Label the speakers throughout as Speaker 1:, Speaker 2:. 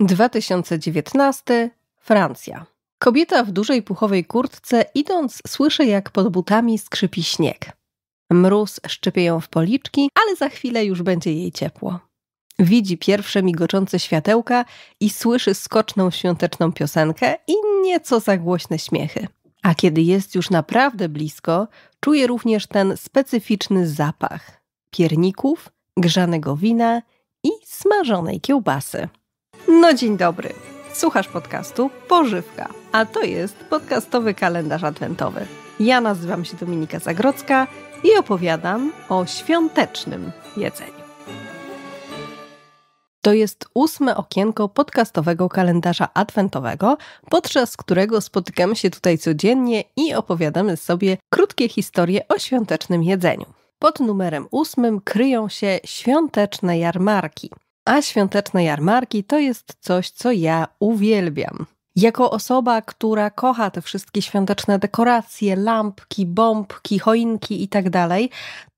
Speaker 1: 2019 Francja. Kobieta w dużej puchowej kurtce idąc słyszy jak pod butami skrzypi śnieg. Mróz szczypie ją w policzki, ale za chwilę już będzie jej ciepło. Widzi pierwsze migoczące światełka i słyszy skoczną świąteczną piosenkę i nieco zagłośne śmiechy. A kiedy jest już naprawdę blisko, czuje również ten specyficzny zapach pierników, grzanego wina i smażonej kiełbasy. No dzień dobry. Słuchasz podcastu Pożywka, a to jest podcastowy kalendarz adwentowy. Ja nazywam się Dominika Zagrodzka i opowiadam o świątecznym jedzeniu. To jest ósme okienko podcastowego kalendarza adwentowego, podczas którego spotykamy się tutaj codziennie i opowiadamy sobie krótkie historie o świątecznym jedzeniu. Pod numerem ósmym kryją się świąteczne jarmarki – a świąteczne jarmarki to jest coś, co ja uwielbiam. Jako osoba, która kocha te wszystkie świąteczne dekoracje, lampki, bombki, choinki itd., tak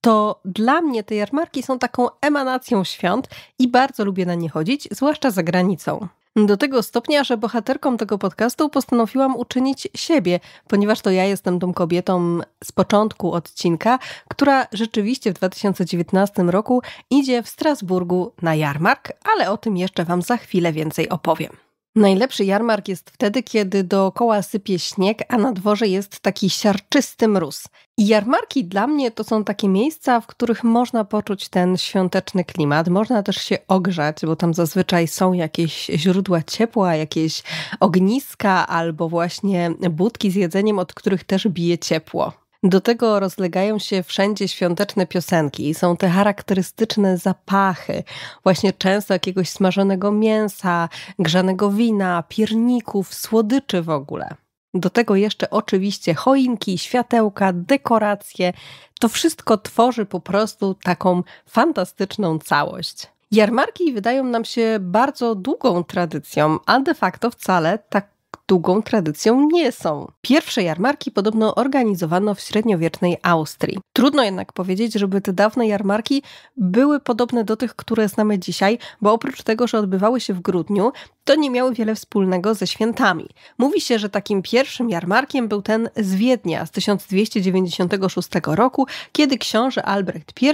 Speaker 1: to dla mnie te jarmarki są taką emanacją świąt i bardzo lubię na nie chodzić, zwłaszcza za granicą. Do tego stopnia, że bohaterką tego podcastu postanowiłam uczynić siebie, ponieważ to ja jestem tą kobietą z początku odcinka, która rzeczywiście w 2019 roku idzie w Strasburgu na jarmark, ale o tym jeszcze Wam za chwilę więcej opowiem. Najlepszy jarmark jest wtedy, kiedy dookoła sypie śnieg, a na dworze jest taki siarczysty mróz. I jarmarki dla mnie to są takie miejsca, w których można poczuć ten świąteczny klimat. Można też się ogrzać, bo tam zazwyczaj są jakieś źródła ciepła, jakieś ogniska albo właśnie budki z jedzeniem, od których też bije ciepło. Do tego rozlegają się wszędzie świąteczne piosenki i są te charakterystyczne zapachy, właśnie często jakiegoś smażonego mięsa, grzanego wina, pierników, słodyczy w ogóle. Do tego jeszcze oczywiście choinki, światełka, dekoracje. To wszystko tworzy po prostu taką fantastyczną całość. Jarmarki wydają nam się bardzo długą tradycją, a de facto wcale tak długą tradycją nie są. Pierwsze jarmarki podobno organizowano w średniowiecznej Austrii. Trudno jednak powiedzieć, żeby te dawne jarmarki były podobne do tych, które znamy dzisiaj, bo oprócz tego, że odbywały się w grudniu, to nie miały wiele wspólnego ze świętami. Mówi się, że takim pierwszym jarmarkiem był ten z Wiednia z 1296 roku, kiedy książę Albrecht I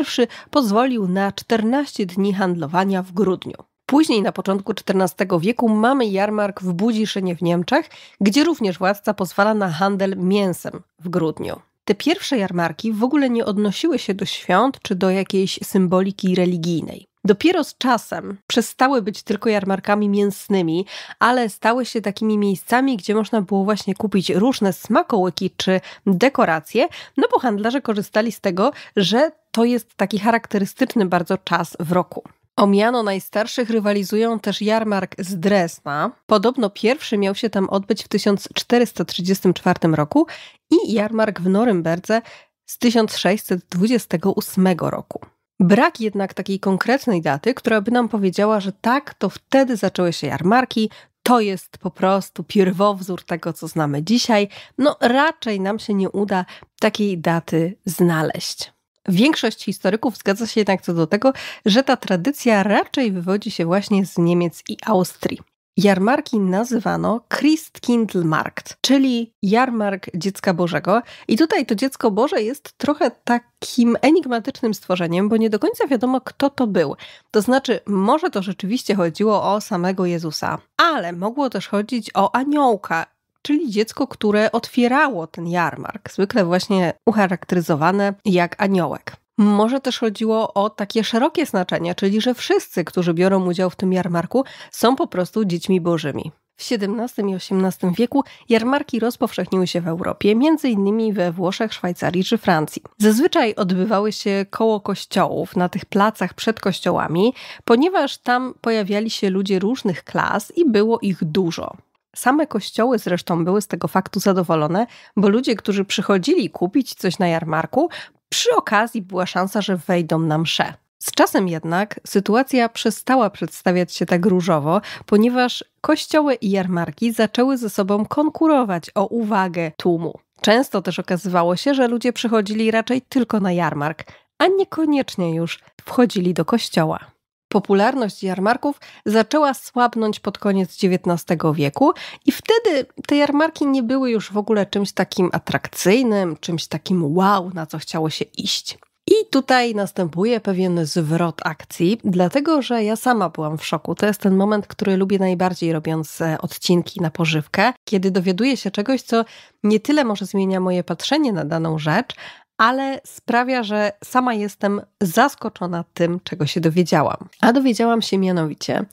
Speaker 1: pozwolił na 14 dni handlowania w grudniu. Później na początku XIV wieku mamy jarmark w Budziszynie w Niemczech, gdzie również władca pozwala na handel mięsem w grudniu. Te pierwsze jarmarki w ogóle nie odnosiły się do świąt czy do jakiejś symboliki religijnej. Dopiero z czasem przestały być tylko jarmarkami mięsnymi, ale stały się takimi miejscami, gdzie można było właśnie kupić różne smakołyki czy dekoracje, no bo handlarze korzystali z tego, że to jest taki charakterystyczny bardzo czas w roku. O miano najstarszych rywalizują też jarmark z Dresna. Podobno pierwszy miał się tam odbyć w 1434 roku i jarmark w Norymberdze z 1628 roku. Brak jednak takiej konkretnej daty, która by nam powiedziała, że tak, to wtedy zaczęły się jarmarki, to jest po prostu pierwowzór tego, co znamy dzisiaj, no raczej nam się nie uda takiej daty znaleźć. Większość historyków zgadza się jednak co do tego, że ta tradycja raczej wywodzi się właśnie z Niemiec i Austrii. Jarmarki nazywano Christkindlmarkt, czyli jarmark dziecka Bożego. I tutaj to dziecko Boże jest trochę takim enigmatycznym stworzeniem, bo nie do końca wiadomo, kto to był. To znaczy, może to rzeczywiście chodziło o samego Jezusa, ale mogło też chodzić o aniołka czyli dziecko, które otwierało ten jarmark, zwykle właśnie ucharakteryzowane jak aniołek. Może też chodziło o takie szerokie znaczenie, czyli że wszyscy, którzy biorą udział w tym jarmarku, są po prostu dziećmi bożymi. W XVII i XVIII wieku jarmarki rozpowszechniły się w Europie, m.in. we Włoszech, Szwajcarii czy Francji. Zazwyczaj odbywały się koło kościołów, na tych placach przed kościołami, ponieważ tam pojawiali się ludzie różnych klas i było ich dużo. Same kościoły zresztą były z tego faktu zadowolone, bo ludzie, którzy przychodzili kupić coś na jarmarku, przy okazji była szansa, że wejdą na msze. Z czasem jednak sytuacja przestała przedstawiać się tak różowo, ponieważ kościoły i jarmarki zaczęły ze sobą konkurować o uwagę tłumu. Często też okazywało się, że ludzie przychodzili raczej tylko na jarmark, a niekoniecznie już wchodzili do kościoła. Popularność jarmarków zaczęła słabnąć pod koniec XIX wieku, i wtedy te jarmarki nie były już w ogóle czymś takim atrakcyjnym, czymś takim wow, na co chciało się iść. I tutaj następuje pewien zwrot akcji, dlatego że ja sama byłam w szoku. To jest ten moment, który lubię najbardziej robiąc e, odcinki na pożywkę, kiedy dowiaduję się czegoś, co nie tyle może zmienia moje patrzenie na daną rzecz, ale sprawia, że sama jestem zaskoczona tym, czego się dowiedziałam. A dowiedziałam się mianowicie,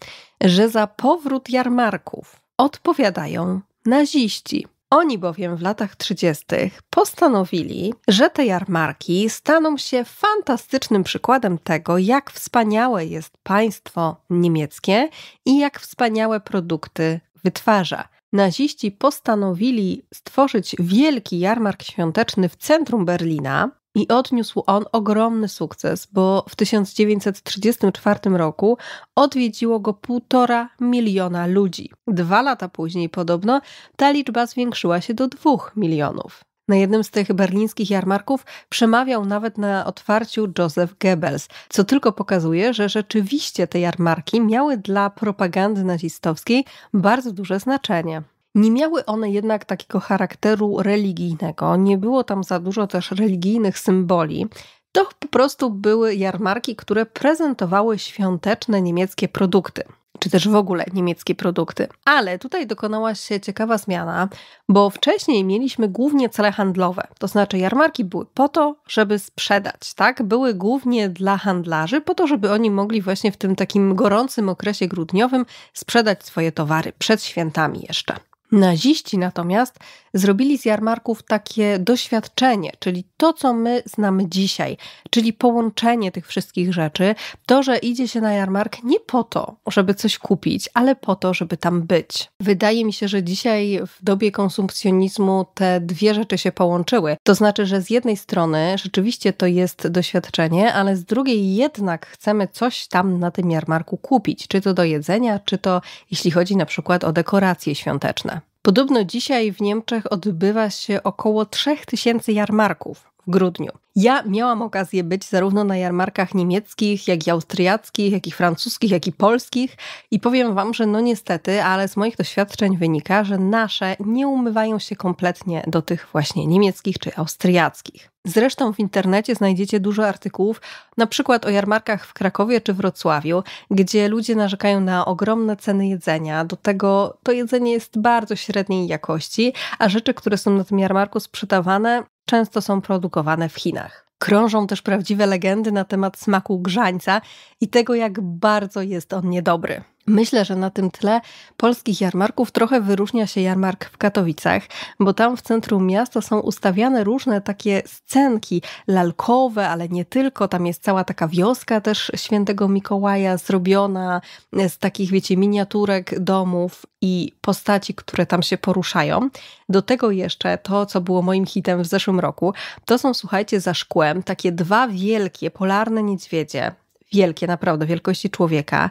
Speaker 1: że za powrót jarmarków odpowiadają naziści. Oni bowiem w latach 30. postanowili, że te jarmarki staną się fantastycznym przykładem tego, jak wspaniałe jest państwo niemieckie i jak wspaniałe produkty wytwarza naziści postanowili stworzyć wielki jarmark świąteczny w centrum Berlina i odniósł on ogromny sukces, bo w 1934 roku odwiedziło go półtora miliona ludzi. Dwa lata później podobno ta liczba zwiększyła się do dwóch milionów. Na jednym z tych berlińskich jarmarków przemawiał nawet na otwarciu Joseph Goebbels, co tylko pokazuje, że rzeczywiście te jarmarki miały dla propagandy nazistowskiej bardzo duże znaczenie. Nie miały one jednak takiego charakteru religijnego, nie było tam za dużo też religijnych symboli. To po prostu były jarmarki, które prezentowały świąteczne niemieckie produkty czy też w ogóle niemieckie produkty. Ale tutaj dokonała się ciekawa zmiana, bo wcześniej mieliśmy głównie cele handlowe, to znaczy jarmarki były po to, żeby sprzedać, tak? Były głównie dla handlarzy, po to, żeby oni mogli właśnie w tym takim gorącym okresie grudniowym sprzedać swoje towary przed świętami jeszcze. Naziści natomiast zrobili z jarmarków takie doświadczenie, czyli to, co my znamy dzisiaj, czyli połączenie tych wszystkich rzeczy. To, że idzie się na jarmark nie po to, żeby coś kupić, ale po to, żeby tam być. Wydaje mi się, że dzisiaj w dobie konsumpcjonizmu te dwie rzeczy się połączyły. To znaczy, że z jednej strony rzeczywiście to jest doświadczenie, ale z drugiej jednak chcemy coś tam na tym jarmarku kupić, czy to do jedzenia, czy to jeśli chodzi na przykład o dekoracje świąteczne. Podobno dzisiaj w Niemczech odbywa się około 3000 jarmarków w grudniu. Ja miałam okazję być zarówno na jarmarkach niemieckich, jak i austriackich, jak i francuskich, jak i polskich i powiem Wam, że no niestety, ale z moich doświadczeń wynika, że nasze nie umywają się kompletnie do tych właśnie niemieckich czy austriackich. Zresztą w internecie znajdziecie dużo artykułów, na przykład o jarmarkach w Krakowie czy Wrocławiu, gdzie ludzie narzekają na ogromne ceny jedzenia. Do tego to jedzenie jest bardzo średniej jakości, a rzeczy, które są na tym jarmarku sprzedawane, często są produkowane w Chinach. Krążą też prawdziwe legendy na temat smaku grzańca i tego, jak bardzo jest on niedobry. Myślę, że na tym tle polskich jarmarków trochę wyróżnia się jarmark w Katowicach, bo tam w centrum miasta są ustawiane różne takie scenki lalkowe, ale nie tylko. Tam jest cała taka wioska też świętego Mikołaja zrobiona z takich, wiecie, miniaturek domów i postaci, które tam się poruszają. Do tego jeszcze to, co było moim hitem w zeszłym roku, to są, słuchajcie, za szkłem takie dwa wielkie polarne niedźwiedzie, wielkie naprawdę, wielkości człowieka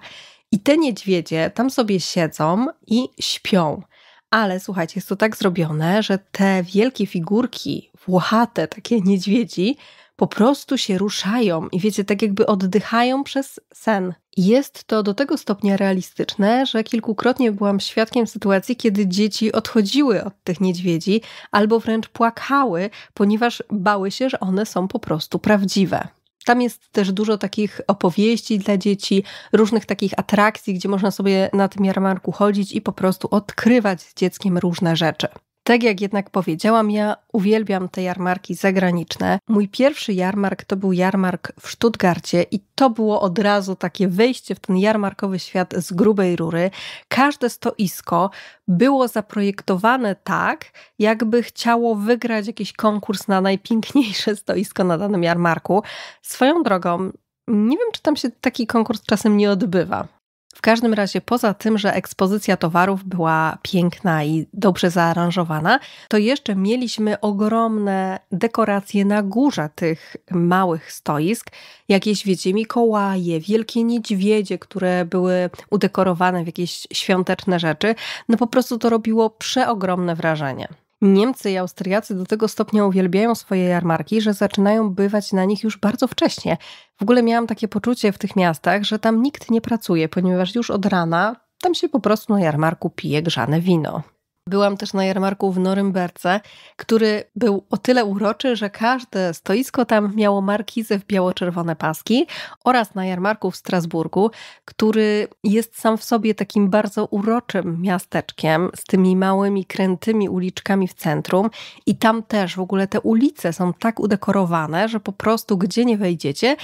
Speaker 1: i te niedźwiedzie tam sobie siedzą i śpią. Ale słuchajcie, jest to tak zrobione, że te wielkie figurki, włochate, takie niedźwiedzi, po prostu się ruszają i wiecie, tak jakby oddychają przez sen. Jest to do tego stopnia realistyczne, że kilkukrotnie byłam świadkiem sytuacji, kiedy dzieci odchodziły od tych niedźwiedzi albo wręcz płakały, ponieważ bały się, że one są po prostu prawdziwe. Tam jest też dużo takich opowieści dla dzieci, różnych takich atrakcji, gdzie można sobie na tym jarmarku chodzić i po prostu odkrywać z dzieckiem różne rzeczy. Tak jak jednak powiedziałam, ja uwielbiam te jarmarki zagraniczne. Mój pierwszy jarmark to był jarmark w Stuttgarcie i to było od razu takie wejście w ten jarmarkowy świat z grubej rury. Każde stoisko było zaprojektowane tak, jakby chciało wygrać jakiś konkurs na najpiękniejsze stoisko na danym jarmarku. Swoją drogą, nie wiem, czy tam się taki konkurs czasem nie odbywa. W każdym razie, poza tym, że ekspozycja towarów była piękna i dobrze zaaranżowana, to jeszcze mieliśmy ogromne dekoracje na górze tych małych stoisk, jakieś wiecie, mikołaje, wielkie niedźwiedzie, które były udekorowane w jakieś świąteczne rzeczy. No po prostu to robiło przeogromne wrażenie. Niemcy i Austriacy do tego stopnia uwielbiają swoje jarmarki, że zaczynają bywać na nich już bardzo wcześnie. W ogóle miałam takie poczucie w tych miastach, że tam nikt nie pracuje, ponieważ już od rana tam się po prostu na jarmarku pije grzane wino. Byłam też na jarmarku w Norymberce, który był o tyle uroczy, że każde stoisko tam miało markizy w biało-czerwone paski oraz na jarmarku w Strasburgu, który jest sam w sobie takim bardzo uroczym miasteczkiem z tymi małymi, krętymi uliczkami w centrum i tam też w ogóle te ulice są tak udekorowane, że po prostu gdzie nie wejdziecie,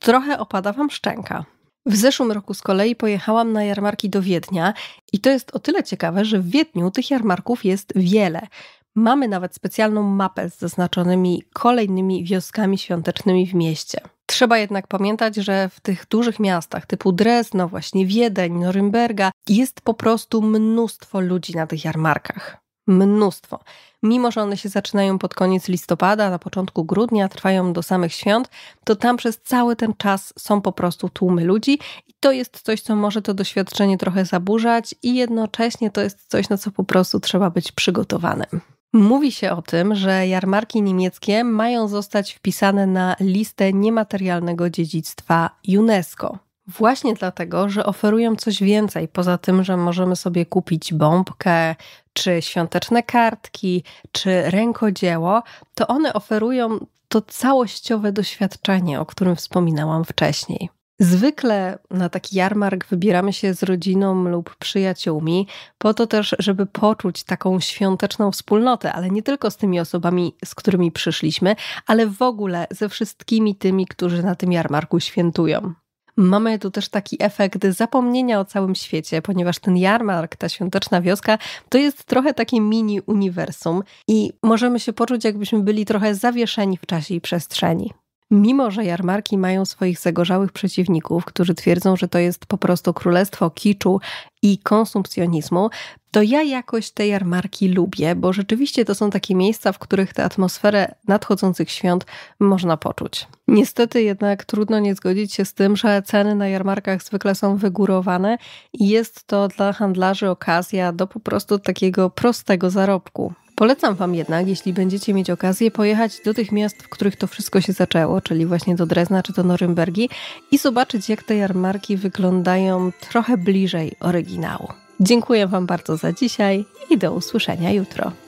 Speaker 1: trochę opada wam szczęka. W zeszłym roku z kolei pojechałam na jarmarki do Wiednia i to jest o tyle ciekawe, że w Wiedniu tych jarmarków jest wiele. Mamy nawet specjalną mapę z zaznaczonymi kolejnymi wioskami świątecznymi w mieście. Trzeba jednak pamiętać, że w tych dużych miastach typu Dresno, właśnie Wiedeń, Norymberga jest po prostu mnóstwo ludzi na tych jarmarkach mnóstwo. Mimo, że one się zaczynają pod koniec listopada, na początku grudnia, trwają do samych świąt, to tam przez cały ten czas są po prostu tłumy ludzi i to jest coś, co może to doświadczenie trochę zaburzać i jednocześnie to jest coś, na co po prostu trzeba być przygotowanym. Mówi się o tym, że jarmarki niemieckie mają zostać wpisane na listę niematerialnego dziedzictwa UNESCO. Właśnie dlatego, że oferują coś więcej, poza tym, że możemy sobie kupić bombkę, czy świąteczne kartki, czy rękodzieło, to one oferują to całościowe doświadczenie, o którym wspominałam wcześniej. Zwykle na taki jarmark wybieramy się z rodziną lub przyjaciółmi, po to też, żeby poczuć taką świąteczną wspólnotę, ale nie tylko z tymi osobami, z którymi przyszliśmy, ale w ogóle ze wszystkimi tymi, którzy na tym jarmarku świętują. Mamy tu też taki efekt zapomnienia o całym świecie, ponieważ ten jarmark, ta świąteczna wioska, to jest trochę takie mini uniwersum i możemy się poczuć, jakbyśmy byli trochę zawieszeni w czasie i przestrzeni. Mimo, że jarmarki mają swoich zagorzałych przeciwników, którzy twierdzą, że to jest po prostu królestwo kiczu i konsumpcjonizmu, to ja jakoś te jarmarki lubię, bo rzeczywiście to są takie miejsca, w których tę atmosferę nadchodzących świąt można poczuć. Niestety jednak trudno nie zgodzić się z tym, że ceny na jarmarkach zwykle są wygórowane i jest to dla handlarzy okazja do po prostu takiego prostego zarobku. Polecam Wam jednak, jeśli będziecie mieć okazję, pojechać do tych miast, w których to wszystko się zaczęło, czyli właśnie do Drezna czy do Norymbergi i zobaczyć, jak te jarmarki wyglądają trochę bliżej oryginału. Dziękuję Wam bardzo za dzisiaj i do usłyszenia jutro.